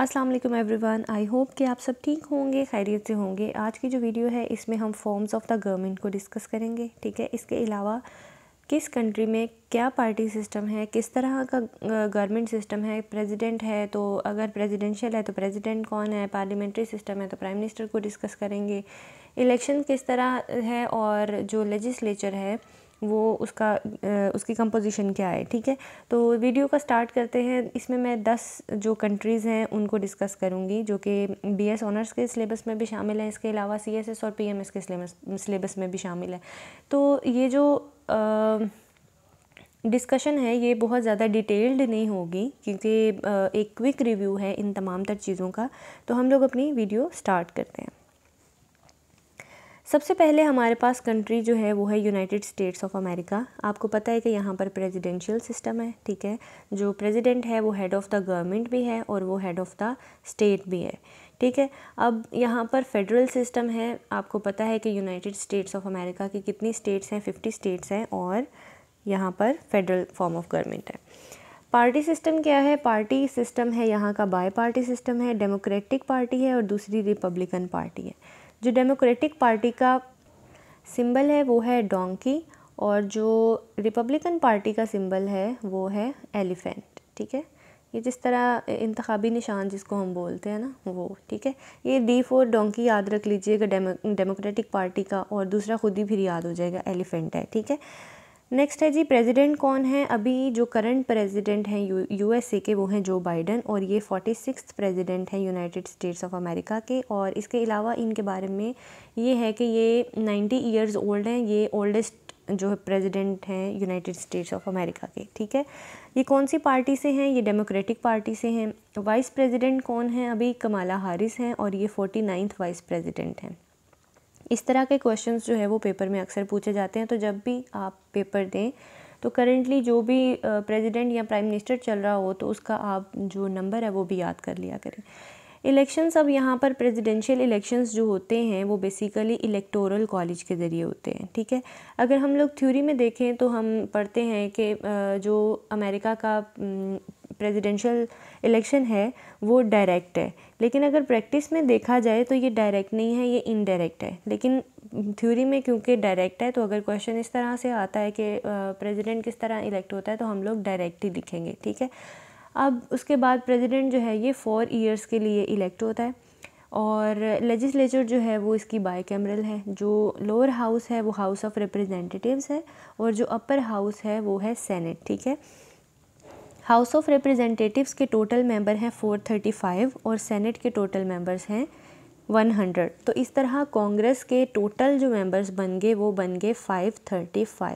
Aslam everyone I hope कि आप सब ठीक होंगे खैरियत से होंगे आज की जो वीडियो है इसमें हम फॉर्म्स ऑफ द गवर्नमेंट को डिस्कस करेंगे ठीक है इसके अलावा किस कंट्री में क्या पार्टी सिस्टम है किस तरह का गवर्नमेंट सिस्टम है प्रेसिडेंट है तो अगर प्रेसिडेंशियल है तो प्रेसिडेंट कौन है पार्लियामेंट्री सिस्टम है तो प्राइम मिनिस्टर को डिस्कस करेंगे इलेक्शन किस तरह है और जो लेजिस्लेचर है वो उसका उसकी कंपोजिशन क्या है ठीक है तो वीडियो का स्टार्ट करते हैं इसमें मैं दस जो कंट्रीज़ हैं उनको डिस्कस करूँगी जो कि बी एस ऑनर्स के सिलेबस में भी शामिल है इसके अलावा सी एस एस और पी एम एस के सिलेबस में भी शामिल है तो ये जो आ, डिस्कशन है ये बहुत ज़्यादा डिटेल्ड नहीं होगी क्योंकि एक क्विक रिव्यू है इन तमाम तर चीज़ों का तो हम लोग अपनी वीडियो स्टार्ट करते हैं सबसे पहले हमारे पास कंट्री जो है वो है यूनाइटेड स्टेट्स ऑफ अमेरिका आपको पता है कि यहाँ पर प्रेसिडेंशियल सिस्टम है ठीक है जो प्रेसिडेंट है वो हेड ऑफ़ द गवर्नमेंट भी है और वो हेड ऑफ़ द स्टेट भी है ठीक है अब यहाँ पर फेडरल सिस्टम है आपको पता है कि यूनाइटेड स्टेट्स ऑफ अमेरिका की कितनी स्टेट्स हैं फिफ्टी स्टेट्स हैं और यहाँ पर फेडरल फॉर्म ऑफ गवर्नमेंट है पार्टी सिस्टम क्या है पार्टी सिस्टम है यहाँ का बाय पार्टी सिस्टम है डेमोक्रेटिक पार्टी है और दूसरी रिपब्लिकन पार्टी है जो डेमोक्रेटिक पार्टी का सिंबल है वो है डोंकी और जो रिपब्लिकन पार्टी का सिंबल है वो है एलिफेंट ठीक है ये जिस तरह इंतबी निशान जिसको हम बोलते हैं ना वो ठीक है ये डी फोर डोंकी याद रख लीजिएगा डेमो डेमोक्रेटिक पार्टी का और दूसरा ख़ुद ही फिर याद हो जाएगा एलिफेंट है ठीक है नेक्स्ट है जी प्रेसिडेंट कौन है अभी जो करंट प्रेसिडेंट हैं यू एस के वो हैं जो बाइडन और ये फोर्टी सिक्स प्रेजिडेंट हैं यूनाइटेड स्टेट्स ऑफ अमेरिका के और इसके अलावा इनके बारे में ये है कि ये नाइन्टी ईयर्स ओल्ड हैं ये ओल्डेस्ट जो है प्रेजिडेंट हैं यूनाइटेड स्टेट्स ऑफ अमेरिका के ठीक है ये कौन सी पार्टी से हैं ये डेमोक्रेटिक पार्टी से हैं वाइस प्रेसिडेंट कौन हैं अभी कमाला हारिस हैं और ये फोर्टी नाइन्थ वाइस प्रेसिडेंट हैं इस तरह के क्वेश्चंस जो है वो पेपर में अक्सर पूछे जाते हैं तो जब भी आप पेपर दें तो करेंटली जो भी प्रेसिडेंट या प्राइम मिनिस्टर चल रहा हो तो उसका आप जो नंबर है वो भी याद कर लिया करें इलेक्शंस अब यहाँ पर प्रेसिडेंशियल इलेक्शंस जो होते हैं वो बेसिकली इलेक्टोरल कॉलेज के ज़रिए होते हैं ठीक है अगर हम लोग थ्योरी में देखें तो हम पढ़ते हैं कि जो अमेरिका का प्रेसिडेंशियल इलेक्शन है वो डायरेक्ट है लेकिन अगर प्रैक्टिस में देखा जाए तो ये डायरेक्ट नहीं है ये इनडायरेक्ट है लेकिन थ्योरी में क्योंकि डायरेक्ट है तो अगर क्वेश्चन इस तरह से आता है कि प्रेसिडेंट किस तरह इलेक्ट होता है तो हम लोग डायरेक्ट ही लिखेंगे ठीक है अब उसके बाद प्रेसिडेंट जो है ये फोर ईयर्स के लिए इलेक्ट होता है और लेजिस्लेचर जो है वो इसकी बाई कैमरल है जो लोअर हाउस है वो हाउस ऑफ रिप्रेजेंटेटिव्स है और जो अपर हाउस है वो है सेनेट ठीक है हाउस ऑफ रिप्रेजेंटेटिव्स के टोटल मेंबर हैं 435 और सेनेट के टोटल मेंबर्स हैं 100 तो इस तरह कांग्रेस के टोटल जो मेंबर्स बन गए वो बन गए 535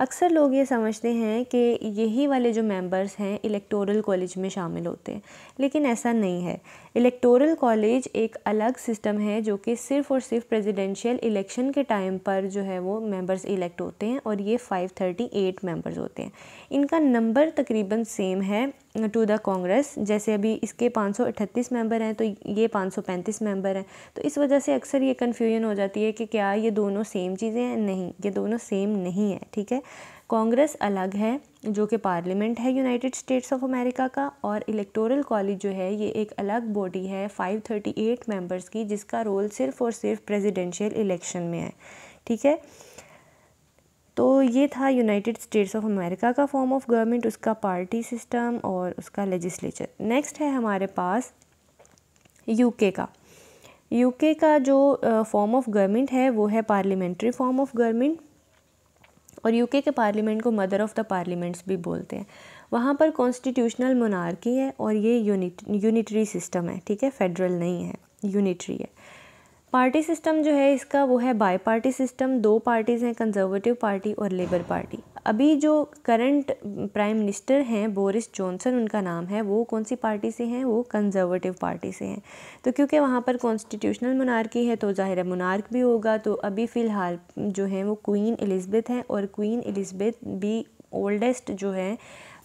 अक्सर लोग ये समझते हैं कि यही वाले जो मेंबर्स हैं इलेक्टोरल कॉलेज में शामिल होते हैं लेकिन ऐसा नहीं है इलेक्टोरल कॉलेज एक अलग सिस्टम है जो कि सिर्फ और सिर्फ प्रेसिडेंशियल इलेक्शन के टाइम पर जो है वो मेंबर्स इलेक्ट होते हैं और ये 538 मेंबर्स होते हैं इनका नंबर तकरीबन सेम है टू द कांग्रेस जैसे अभी इसके 538 मेंबर हैं तो ये 535 मेंबर हैं तो इस वजह से अक्सर ये कन्फ्यूजन हो जाती है कि क्या ये दोनों सेम चीज़ें हैं नहीं ये दोनों सेम नहीं है ठीक है कांग्रेस अलग है जो कि पार्लियामेंट है यूनाइटेड स्टेट्स ऑफ अमेरिका का और इलेक्टोरल कॉलेज जो है ये एक अलग बॉडी है 538 मेंबर्स की जिसका रोल सिर्फ और सिर्फ प्रेजिडेंशियल इलेक्शन में है ठीक है तो ये था यूनाइटेड स्टेट्स ऑफ अमेरिका का फॉर्म ऑफ गवर्नमेंट उसका पार्टी सिस्टम और उसका लेजिस्लेचर नेक्स्ट है हमारे पास यूके का यूके का जो फॉर्म ऑफ गवर्नमेंट है वो है पार्लियामेंट्री फॉर्म ऑफ गवर्नमेंट और यूके के पार्लियामेंट को मदर ऑफ़ द पार्लियामेंट्स भी बोलते हैं वहाँ पर कॉन्स्टिट्यूशनल मोनार्की है और ये यूनिट यूनिटरी सिस्टम है ठीक है फेडरल नहीं है यूनिटरी है पार्टी सिस्टम जो है इसका वो है बाई पार्टी सिस्टम दो पार्टीज़ हैं कंजर्वेटिव पार्टी और लेबर पार्टी अभी जो करंट प्राइम मिनिस्टर हैं बोरिस जॉनसन उनका नाम है वो कौन सी पार्टी से हैं वो कंजर्वेटिव पार्टी से हैं तो क्योंकि वहाँ पर कॉन्स्टिट्यूशनल मोनार्की है तो ज़ाहिर मनार्क भी होगा तो अभी फ़िलहाल जो है वो क्वीन एलिज़बेथ हैं और क्वीन एलिज़बेथ भी ओल्डेस्ट जो है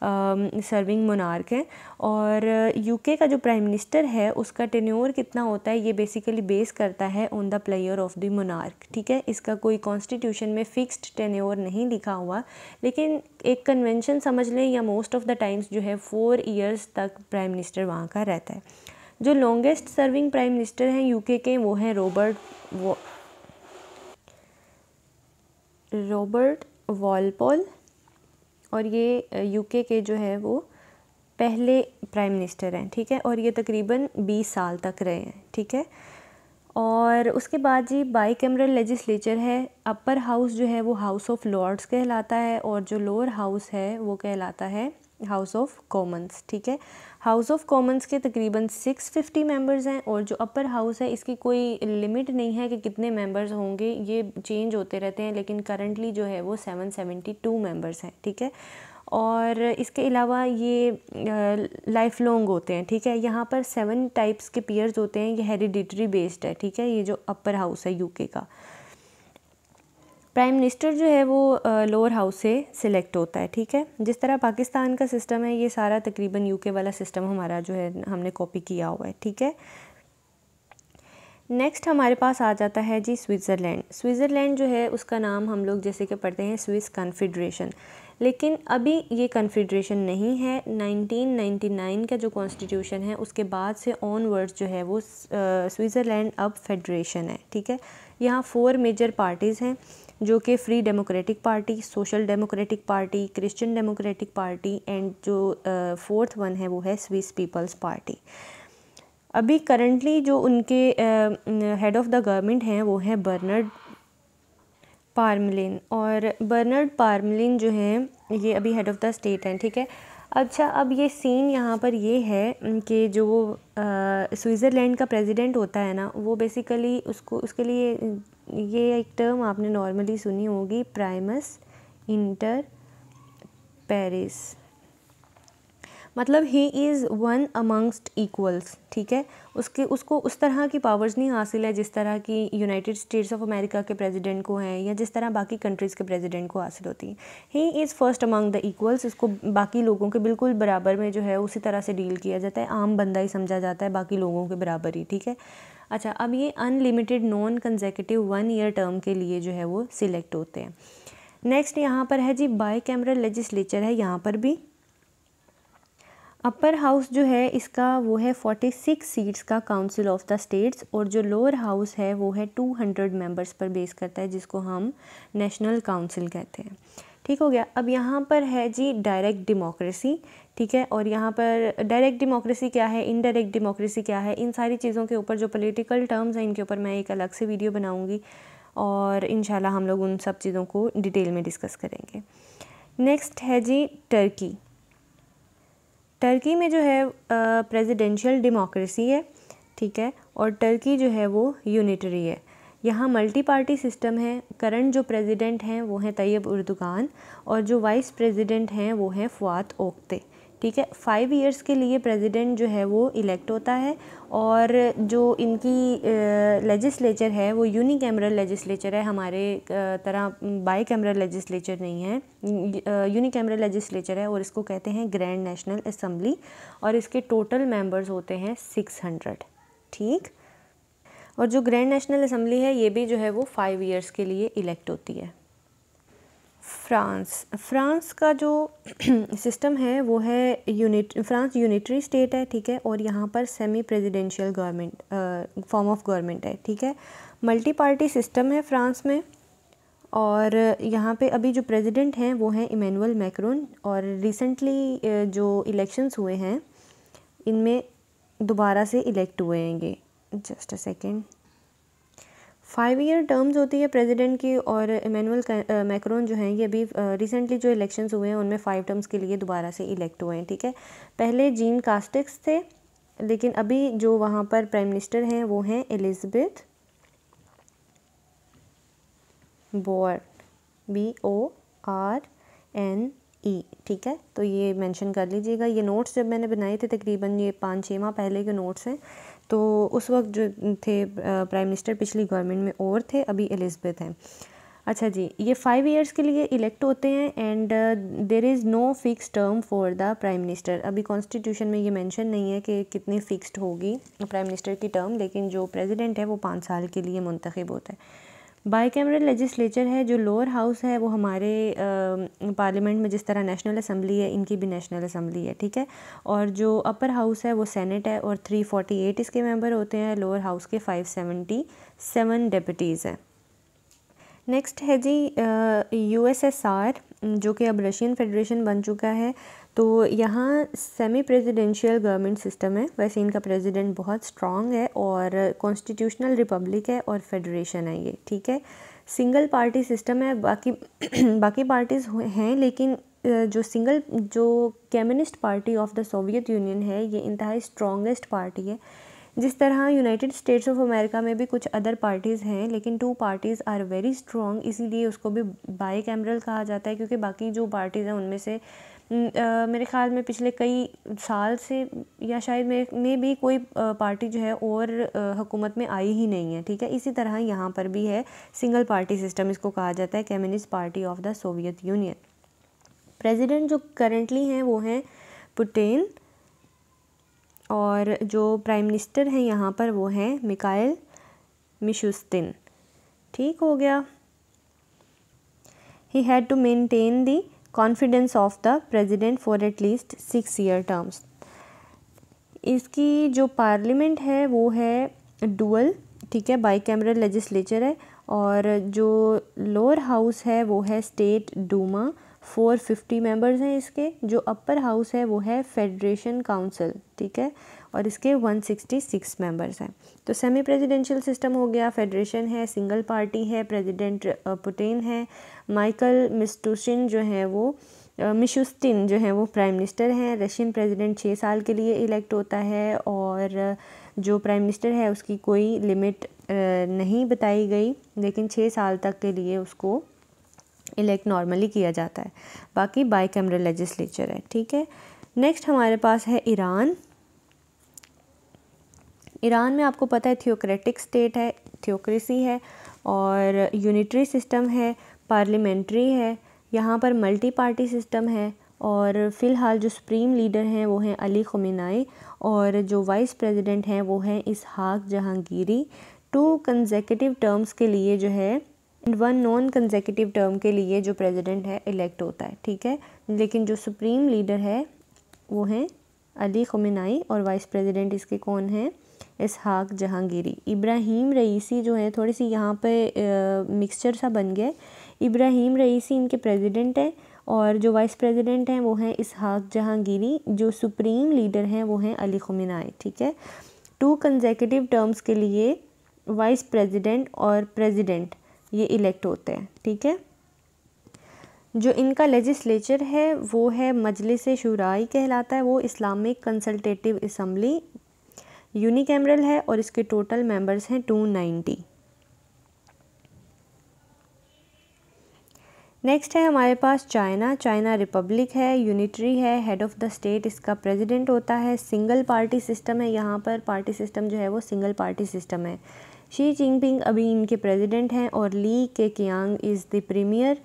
सर्विंग मुनार्क हैं और यूके का जो प्राइम मिनिस्टर है उसका टेन्योर कितना होता है ये बेसिकली बेस करता है on the pleasure of the monarch ठीक है इसका कोई कॉन्स्टिट्यूशन में फ़िक्स्ड टेन्योर नहीं लिखा हुआ लेकिन एक कन्वेंशन समझ लें या मोस्ट ऑफ द टाइम्स जो है फोर ईयर्स तक प्राइम मिनिस्टर वहाँ का रहता है जो लॉन्गेस्ट सर्विंग प्राइम मिनिस्टर हैं यूके के वो हैं रॉबर्ट वो रॉबर्ट वॉलपोल और ये यूके के जो है वो पहले प्राइम मिनिस्टर हैं ठीक है और ये तकरीबन 20 साल तक रहे हैं ठीक है और उसके बाद जी बाई कैमरल लेजिस्लेचर है अपर हाउस जो है वो हाउस ऑफ लॉर्ड्स कहलाता है और जो लोअर हाउस है वो कहलाता है हाउस ऑफ कॉमन्स ठीक है हाउस ऑफ कॉमन्स के तकरीबन 650 मेम्बर्स हैं और जो अपर हाउस है इसकी कोई लिमिट नहीं है कि कितने मेम्बर्स होंगे ये चेंज होते रहते हैं लेकिन करंटली जो है वो 772 मेम्बर्स हैं ठीक है और इसके अलावा ये लाइफ लॉन्ग होते हैं ठीक है यहाँ पर सेवन टाइप्स के पेयर्स होते हैं ये हेरिडिटरी बेस्ड है ठीक है ये जो अपर हाउस है यूके का प्राइम मिनिस्टर जो है वो लोअर हाउस से सिलेक्ट होता है ठीक है जिस तरह पाकिस्तान का सिस्टम है ये सारा तकरीबन यूके वाला सिस्टम हमारा जो है हमने कॉपी किया हुआ है ठीक है नेक्स्ट हमारे पास आ जाता है जी स्विट्ज़रलैंड स्विट्ज़रलैंड जो है उसका नाम हम लोग जैसे कि पढ़ते हैं स्विस कन्फेडरेशन लेकिन अभी ये कन्फेडरेशन नहीं है 1999 का जो कॉन्स्टिट्यूशन है उसके बाद से ऑनवर्ड्स जो है वो स्विट्ज़रलैंड uh, अब फेडरेशन है ठीक है यहाँ फोर मेजर पार्टीज़ हैं जो कि free democratic party social democratic party Christian democratic party and जो फोर्थ uh, वन है वो है स्विस पीपल्स पार्टी अभी करंटली जो उनके हेड ऑफ़ द गवर्नमेंट हैं वो हैं बर्नर्ड पार्मलिन और बर्नर्ड पार्मलिन जो हैं ये अभी हेड ऑफ़ द स्टेट हैं ठीक है अच्छा अब ये सीन यहाँ पर ये है कि जो स्विट्ज़रलैंड का प्रेसिडेंट होता है ना वो बेसिकली उसको उसके लिए ये एक टर्म आपने नॉर्मली सुनी होगी प्राइमस इंटर पेरिस मतलब he is one amongst equals ठीक है उसके उसको उस तरह की पावर्स नहीं हासिल है जिस तरह की यूनाइटेड स्टेट्स ऑफ अमेरिका के प्रेसिडेंट को हैं या जिस तरह बाकी कंट्रीज़ के प्रेसिडेंट को हासिल होती है he is first among the equals इसको बाकी लोगों के बिल्कुल बराबर में जो है उसी तरह से डील किया जाता है आम बंदा ही समझा जाता है बाकी लोगों के बराबर ही ठीक है अच्छा अब ये unlimited non consecutive one year term के लिए जो है वो सिलेक्ट होते हैं नेक्स्ट यहाँ पर है जी बाई कैमरल लेजिस्लेचर है यहाँ पर भी अपर हाउस जो है इसका वो है फोर्टी सिक्स सीट्स का काउंसिल ऑफ द स्टेट्स और जो लोअर हाउस है वो है टू हंड्रेड मेम्बर्स पर बेस करता है जिसको हम नेशनल काउंसिल कहते हैं ठीक हो गया अब यहाँ पर है जी डायरेक्ट डेमोक्रेसी ठीक है और यहाँ पर डायरेक्ट डेमोक्रेसी क्या है इनडायरेक्ट डेमोक्रेसी क्या है इन सारी चीज़ों के ऊपर जो पोलिटिकल टर्म्स हैं इनके ऊपर मैं एक अलग से वीडियो बनाऊँगी और इन हम लोग उन सब चीज़ों को डिटेल में डिस्कस करेंगे नेक्स्ट है जी टर्की टर्की में जो है प्रेसिडेंशियल डेमोक्रेसी है ठीक है और टर्की जो है वो यूनिटरी है यहाँ मल्टी पार्टी सिस्टम है करंट जो प्रेसिडेंट हैं वो हैं तैयब उर्दुगान और जो वाइस प्रेसिडेंट हैं वो हैं फवाद ओकते ठीक है फाइव इयर्स के लिए प्रेसिडेंट जो है वो इलेक्ट होता है और जो इनकी लेजिस्लेचर है वो यूनिकैमरल लेजिस्लेचर है हमारे तरह बाई कैमरल लेजिस्लेचर नहीं है यूनिकैमरल लेजिस्लेचर है और इसको कहते हैं ग्रैंड नेशनल असम्बली और इसके टोटल मेंबर्स होते हैं सिक्स हंड्रेड ठीक और जो ग्रैंड नेशनल असम्बली है ये भी जो है वो फाइव ईयर्स के लिए इलेक्ट होती है फ्रांस फ्रांस का जो सिस्टम है वो है यूनिट फ्रांस यूनिटरी स्टेट है ठीक है और यहाँ पर semi presidential government form of government है ठीक है मल्टी पार्टी सिस्टम है फ्रांस में और यहाँ पे अभी जो प्रेसिडेंट हैं वो हैं इमैनुअल मैक्रोन और रिसेंटली जो इलेक्शंस हुए हैं इनमें दोबारा से इलेक्ट हुए हैं ये just a second five year terms होती है प्रेसिडेंट की और इमानुअल मैक्रोन जो हैं ये अभी रिसेंटली जो इलेक्शंस हुए हैं उनमें फ़ाइव टर्म्स के लिए दोबारा से इलेक्ट हुए हैं ठीक है पहले जीन कास्टिक्स थे लेकिन अभी जो वहाँ पर प्राइम मिनिस्टर हैं वो हैं Elisabeth Borne B O R N E ठीक है तो ये मेंशन कर लीजिएगा ये नोट्स जब मैंने बनाए थे तकरीबन ये पाँच छः माह पहले के नोट्स हैं तो उस वक्त जो थे प्राइम मिनिस्टर पिछली गवर्नमेंट में और थे अभी एलिजबेथ हैं अच्छा जी ये फाइव इयर्स के लिए इलेक्ट होते हैं and there is no fix term for the prime minister अभी कॉन्स्टिट्यूशन में ये मेंशन नहीं है कि कितनी फ़िक्स्ड होगी प्राइम मिनिस्टर की टर्म लेकिन जो प्रेसिडेंट है वो पाँच साल के लिए मुंतखब होता है बाई कैमरल लेजिस्लेचर है जो लोअर हाउस है वो हमारे पार्लियामेंट में जिस तरह नेशनल असम्बली है इनकी भी नेशनल असम्बली है ठीक है और जो अपर हाउस है वो सेनेट है और थ्री फोर्टी एट इसके मेंबर होते हैं लोअर हाउस के फाइव सेवेंटी सेवन डेप्यूटीज़ हैं नेक्स्ट है G U S S R जो कि अब रशियन फेडरेशन बन चुका है तो यहाँ सेमी प्रेसिडेंशियल गवर्नमेंट सिस्टम है वैसे इनका प्रेसिडेंट बहुत स्ट्रॉन्ग है और कॉन्स्टिट्यूशनल रिपब्लिक है और फेडरेशन है ये ठीक है सिंगल पार्टी सिस्टम है बाकी बाकी पार्टीज हैं लेकिन जो सिंगल जो communist party of the Soviet Union है ये इंतहाई स्ट्रॉन्गेस्ट पार्टी है जिस तरह यूनाइटेड स्टेट्स ऑफ अमेरिका में भी कुछ अदर पार्टीज़ हैं लेकिन two parties are very strong इसीलिए उसको भी बाई कैमरल कहा जाता है क्योंकि बाकी जो पार्टीज़ हैं उनमें से मेरे ख़्याल में पिछले कई साल से या शायद मेरे में भी कोई पार्टी जो है और हुकूमत में आई ही नहीं है ठीक है इसी तरह यहाँ पर भी है सिंगल पार्टी सिस्टम इसको कहा जाता है communist party of the Soviet Union president जो करेंटली हैं वो हैं पुटेन और जो प्राइम मिनिस्टर हैं यहाँ पर वो हैं मिकाइल मिशुस्तिन ठीक हो गया he had to maintain the confidence of the president for at least six year terms इसकी जो पार्लियामेंट है वो है डुअल ठीक है बाई कैमरल लेजिस्लेचर है और जो लोअर हाउस है वो है state Duma four fifty members हैं इसके जो अपर हाउस है वो है फेडरेशन काउंसिल ठीक है और इसके 166 मेंबर्स हैं तो सेमी प्रेसिडेंशियल सिस्टम हो गया फेडरेशन है सिंगल पार्टी है प्रेसिडेंट पुटेन uh, है माइकल मिस्टूसिन जो हैं वो मिशुस्तिन uh, जो हैं वो प्राइम मिनिस्टर हैं रशियन प्रेसिडेंट छः साल के लिए इलेक्ट होता है और uh, जो प्राइम मिनिस्टर है उसकी कोई लिमिट नहीं बताई गई लेकिन छः साल तक के लिए उसको इलेक्ट नॉर्मली किया जाता है बाकी बाई कैमरा लेजिस्लेचर है ठीक है नेक्स्ट हमारे पास है ईरान ईरान में आपको पता है थियोक्रेटिक स्टेट है थियोक्रेसी है और यूनिटरी सिस्टम है पार्लियामेंट्री है यहाँ पर मल्टी पार्टी सिस्टम है और फ़िलहाल जो सुप्रीम लीडर हैं वो हैं अली खमिनाई और जो वाइस प्रेसिडेंट हैं वो हैं Eshaq Jahangiri two consecutive terms के लिए जो है and one non consecutive term के लिए जो प्रेसिडेंट है इलेक्ट होता है ठीक है लेकिन जो सुप्रीम लीडर है वो हैं अली खमिनाई और वाइस प्रेसिडेंट इसके कौन हैं इसहाक जहांगीरी इब्राहिम रईसी जो है थोड़ी सी यहाँ पे मिक्सचर सा बन गया इब्राहिम रईसी इनके प्रेसिडेंट हैं और जो वाइस प्रेसिडेंट हैं वो हैं इसहाक जहांगीरी जो सुप्रीम लीडर हैं वो हैं अली खुमिनाए ठीक है टू कंजेकटिव टर्म्स के लिए वाइस प्रेसिडेंट और प्रेसिडेंट ये इलेक्ट होते हैं ठीक है जो इनका लेजिस्लेचर है वो है मजलिस शुराई कहलाता है वो इस्लामिक कंसल्टेटिव इसम्बली यूनिकैमरल है और इसके टोटल मेंबर्स हैं टू नाइन्टी नेक्स्ट है हमारे पास चाइना चाइना रिपब्लिक है यूनिटरी है हेड ऑफ़ द स्टेट इसका प्रेसिडेंट होता है सिंगल पार्टी सिस्टम है यहाँ पर पार्टी सिस्टम जो है वो सिंगल पार्टी सिस्टम है शी चिंगपिंग अभी इनके प्रेसिडेंट हैं और Li Keqiang is the premier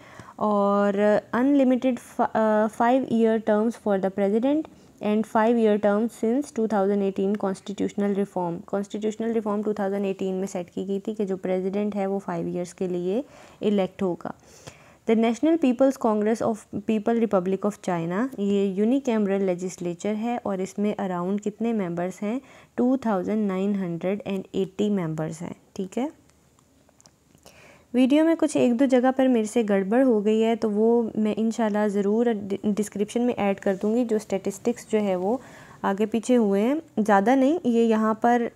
और unlimited five year terms for the president and five year term since 2018 constitutional reform constitutional reform two thousand eighteen में सेट की गई थी कि जो प्रेजिडेंट है वो फाइव ईयर्स के लिए इलेक्ट होगा the National People's Congress of People Republic of China ये यूनिकैमरल लेजिस्लेचर है और इसमें अराउंड कितने मेम्बर्स हैं two thousand nine hundred and eighty members हैं ठीक है वीडियो में कुछ एक दो जगह पर मेरे से गड़बड़ हो गई है तो वो मैं इन ज़रूर डिस्क्रिप्शन में ऐड कर दूँगी जो स्टेटिस्टिक्स जो है वो आगे पीछे हुए हैं ज़्यादा नहीं ये यहाँ पर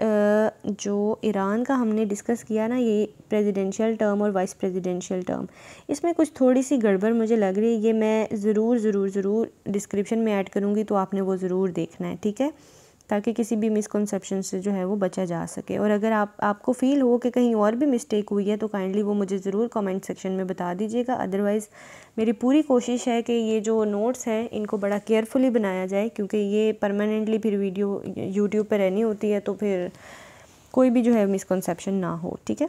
जो ईरान का हमने डिस्कस किया ना ये प्रेसिडेंशियल टर्म और वाइस प्रेसिडेंशियल टर्म इसमें कुछ थोड़ी सी गड़बड़ मुझे लग रही है ये मैं ज़रूर ज़रूर ज़रूर डिस्क्रिप्शन में ऐड करूँगी तो आपने वो ज़रूर देखना है ठीक है ताकि किसी भी मिसकनसप्शन से जो है वो बचा जा सके और अगर आप आपको फील हो कि कहीं और भी मिस्टेक हुई है तो काइंडली वो मुझे ज़रूर कमेंट सेक्शन में बता दीजिएगा अदरवाइज़ मेरी पूरी कोशिश है कि ये जो नोट्स हैं इनको बड़ा केयरफुली बनाया जाए क्योंकि ये परमानेंटली फिर वीडियो यूट्यूब पर रहनी होती है तो फिर कोई भी जो है मिसकनसप्शन ना हो ठीक है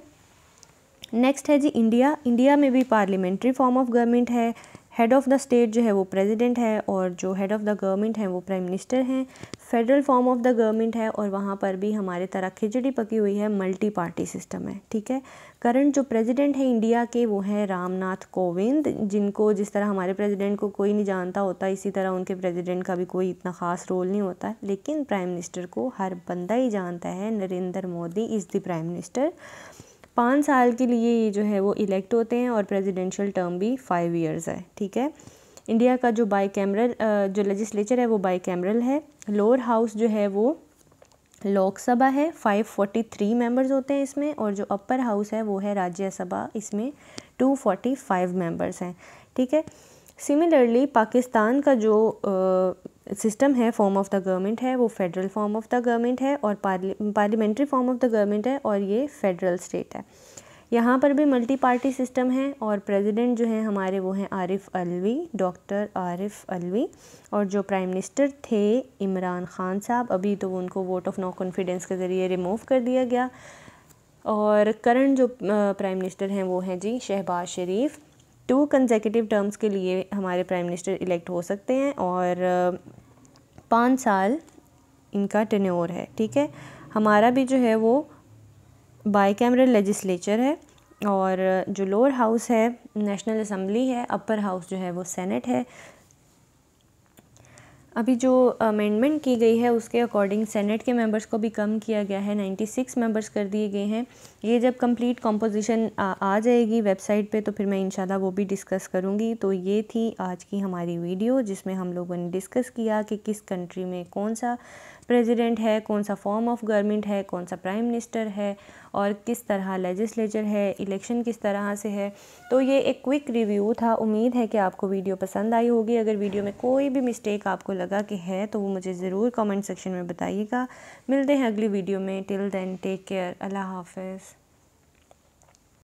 नेक्स्ट है जी इंडिया इंडिया में भी पार्लियामेंट्री फॉर्म ऑफ गवर्नमेंट है हेड ऑफ़ द स्टेट जो है वो प्रेसिडेंट है और जो हेड ऑफ़ द गवर्नमेंट है वो प्राइम मिनिस्टर हैं federal form of the government है और वहाँ पर भी हमारे तरह खिचड़ी पकी हुई है मल्टी पार्टी सिस्टम है ठीक है करंट जो प्रेसिडेंट है इंडिया के वो हैं रामनाथ कोविंद जिनको जिस तरह हमारे प्रेसिडेंट को कोई नहीं जानता होता इसी तरह उनके प्रेसिडेंट का भी कोई इतना ख़ास रोल नहीं होता लेकिन प्राइम मिनिस्टर को हर बंदा ही जानता है Narendra Modi is the prime minister पाँच साल के लिए ये जो है वो इलेक्ट होते हैं और प्रेसिडेंशियल टर्म भी फाइव इयर्स है ठीक है इंडिया का जो बाई कैमरल जो लेजिस्लेचर है वो बाई कैमरल है लोअर हाउस जो है वो लोकसभा है 543 मेंबर्स होते हैं इसमें और जो अपर हाउस है वो है राज्यसभा इसमें 245 मेंबर्स हैं ठीक है सिमिलरली पाकिस्तान का जो सिस्टम है फॉर्म ऑफ द गवर्नमेंट है वो federal form of the government है और parliamentary form of the government है और ये फेडरल स्टेट है यहाँ पर भी मल्टी पार्टी सिस्टम है और प्रेसिडेंट जो हैं हमारे वो हैं आरिफ अलवी डॉक्टर आरिफ अलवी और जो प्राइम मिनिस्टर थे इमरान खान साहब अभी तो उनको वोट ऑफ नो कॉन्फिडेंस के ज़रिए रिमूव कर दिया गया और करंट जो प्राइम मिनिस्टर हैं वो हैं जी Shahbaz Sharif two consecutive terms के लिए हमारे प्राइम मिनिस्टर इलेक्ट हो सकते हैं और पाँच साल इनका टेन्योर है ठीक है हमारा भी जो है वो बाई कैमरल लेजिस्लेचर है और जो लोअर हाउस है नेशनल असम्बली है अपर हाउस जो है वो सेनेट है अभी जो अमेंडमेंट की गई है उसके अकॉर्डिंग सेनेट के मेंबर्स को भी कम किया गया है 96 मेंबर्स कर दिए गए हैं ये जब कंप्लीट कॉम्पोजिशन आ जाएगी वेबसाइट पे तो फिर मैं इंशाल्लाह वो भी डिस्कस करूँगी तो ये थी आज की हमारी वीडियो जिसमें हम लोगों ने डिस्कस किया कि किस कंट्री में कौन सा प्रेसिडेंट है कौन सा फॉर्म ऑफ गवर्नमेंट है कौन सा प्राइम मिनिस्टर है और किस तरह लेजिस्लेचर है इलेक्शन किस तरह से है तो ये एक क्विक रिव्यू था उम्मीद है कि आपको वीडियो पसंद आई होगी अगर वीडियो में कोई भी मिस्टेक आपको लगा कि है तो वो मुझे ज़रूर कमेंट सेक्शन में बताइएगा मिलते हैं अगली वीडियो में टिल देन टेक केयर अल्लाह हाफिज़